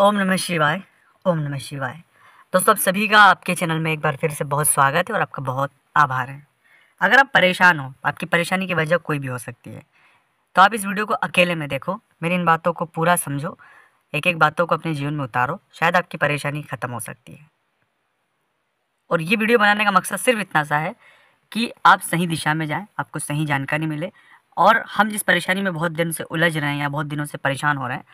ओम नमः शिवाय ओम नमः शिवाय दोस्तों आप सभी का आपके चैनल में एक बार फिर से बहुत स्वागत है और आपका बहुत आभार है अगर आप परेशान हो आपकी परेशानी की वजह कोई भी हो सकती है तो आप इस वीडियो को अकेले में देखो मेरी इन बातों को पूरा समझो एक एक बातों को अपने जीवन में उतारो शायद आपकी परेशानी ख़त्म हो सकती है और ये वीडियो बनाने का मकसद सिर्फ इतना सा है कि आप सही दिशा में जाएं आपको सही जानकारी मिले और हम जिस परेशानी में बहुत दिन से उलझ रहे हैं या बहुत दिनों से परेशान हो रहे हैं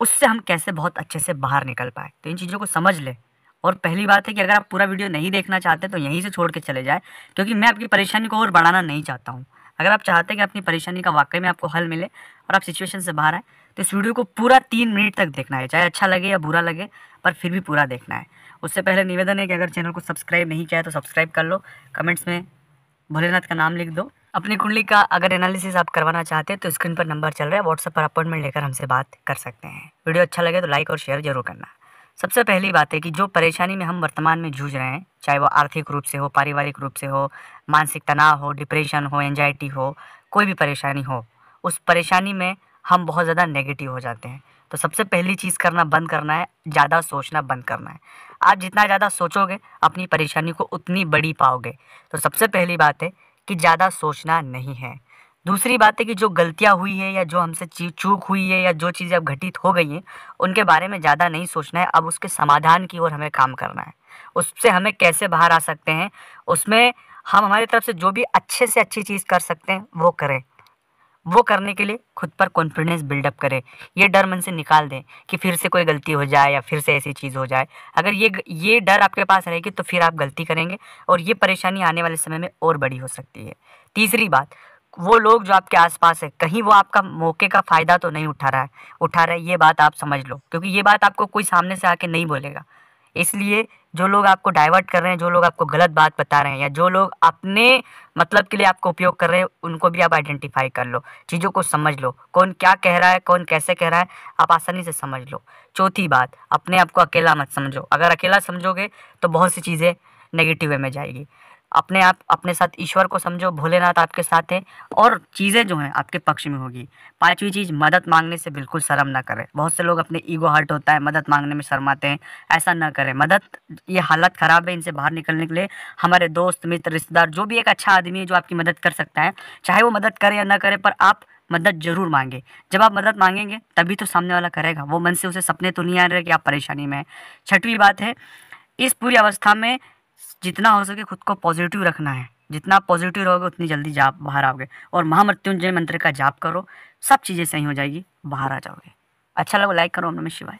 उससे हम कैसे बहुत अच्छे से बाहर निकल पाए तो इन चीज़ों को समझ लें और पहली बात है कि अगर आप पूरा वीडियो नहीं देखना चाहते तो यहीं से छोड़ के चले जाए क्योंकि मैं आपकी परेशानी को और बढ़ाना नहीं चाहता हूँ अगर आप चाहते हैं कि अपनी परेशानी का वाकई में आपको हल मिले और आप सिचुएशन से बाहर आए तो इस वीडियो को पूरा तीन मिनट तक देखना है चाहे अच्छा लगे या बुरा लगे पर फिर भी पूरा देखना है उससे पहले निवेदन है कि अगर चैनल को सब्सक्राइब नहीं किया है तो सब्सक्राइब कर लो कमेंट्स में भोलेनाथ का नाम लिख दो अपनी कुंडली का अगर एनालिसिस आप करवाना चाहते हैं तो स्क्रीन पर नंबर चल रहा है व्हाट्सएप पर अपॉइंटमेंट लेकर हमसे बात कर सकते हैं वीडियो अच्छा लगे तो लाइक और शेयर जरूर करना सबसे पहली बात है कि जो परेशानी में हम वर्तमान में जूझ रहे हैं चाहे वो आर्थिक रूप से हो पारिवारिक रूप से हो मानसिक तनाव हो डिप्रेशन हो एनजाइटी हो कोई भी परेशानी हो उस परेशानी में हम बहुत ज़्यादा नेगेटिव हो जाते हैं तो सबसे पहली चीज़ करना बंद करना है ज़्यादा सोचना बंद करना है आप जितना ज़्यादा सोचोगे अपनी परेशानी को उतनी बड़ी पाओगे तो सबसे पहली बात है कि ज़्यादा सोचना नहीं है दूसरी बात है कि जो गलतियाँ हुई है या जो हमसे चीज चूक हुई है या जो चीज़ें अब घटित हो गई हैं उनके बारे में ज़्यादा नहीं सोचना है अब उसके समाधान की ओर हमें काम करना है उससे हमें कैसे बाहर आ सकते हैं उसमें हम हमारी तरफ से जो भी अच्छे से अच्छी चीज़ कर सकते हैं वो करें वो करने के लिए खुद पर कॉन्फिडेंस बिल्डअप करें ये डर मन से निकाल दें कि फिर से कोई गलती हो जाए या फिर से ऐसी चीज़ हो जाए अगर ये ये डर आपके पास रहेगी तो फिर आप गलती करेंगे और ये परेशानी आने वाले समय में और बड़ी हो सकती है तीसरी बात वो लोग जो आपके आसपास है कहीं वो आपका मौके का फ़ायदा तो नहीं उठा रहा है उठा रहा है ये बात आप समझ लो क्योंकि ये बात आपको कोई सामने से आके नहीं बोलेगा इसलिए जो लोग आपको डाइवर्ट कर रहे हैं जो लोग आपको गलत बात बता रहे हैं या जो लोग अपने मतलब के लिए आपको उपयोग कर रहे हैं उनको भी आप आइडेंटिफाई कर लो चीज़ों को समझ लो कौन क्या कह रहा है कौन कैसे कह रहा है आप आसानी से समझ लो चौथी बात अपने आप को अकेला मत समझो अगर अकेला समझोगे तो बहुत सी चीज़ें नेगेटिव वे में जाएगी अपने आप अपने साथ ईश्वर को समझो भोलेनाथ आपके साथ है और चीज़ें जो हैं आपके पक्ष में होगी पांचवी चीज़ मदद मांगने से बिल्कुल शर्म ना करें बहुत से लोग अपने ईगो हर्ट होता है मदद मांगने में शर्माते हैं ऐसा ना करें मदद ये हालत ख़राब है इनसे बाहर निकलने के लिए हमारे दोस्त मित्र रिश्तेदार जो भी एक अच्छा आदमी है जो आपकी मदद कर सकता है चाहे वो मदद करे या ना करे पर आप मदद जरूर मांगे जब आप मदद मांगेंगे तभी तो सामने वाला करेगा वो मन से उसे सपने तो नहीं आ रहे कि आप परेशानी में हैं छठवीं बात है इस पूरी अवस्था में जितना हो सके खुद को पॉजिटिव रखना है जितना पॉजिटिव रहोगे उतनी जल्दी जाप बाहर आओगे और महामृत्युंजय मंत्र का जाप करो सब चीज़ें सही हो जाएगी बाहर आ जाओगे अच्छा लगा लाइक करो हम शिवाय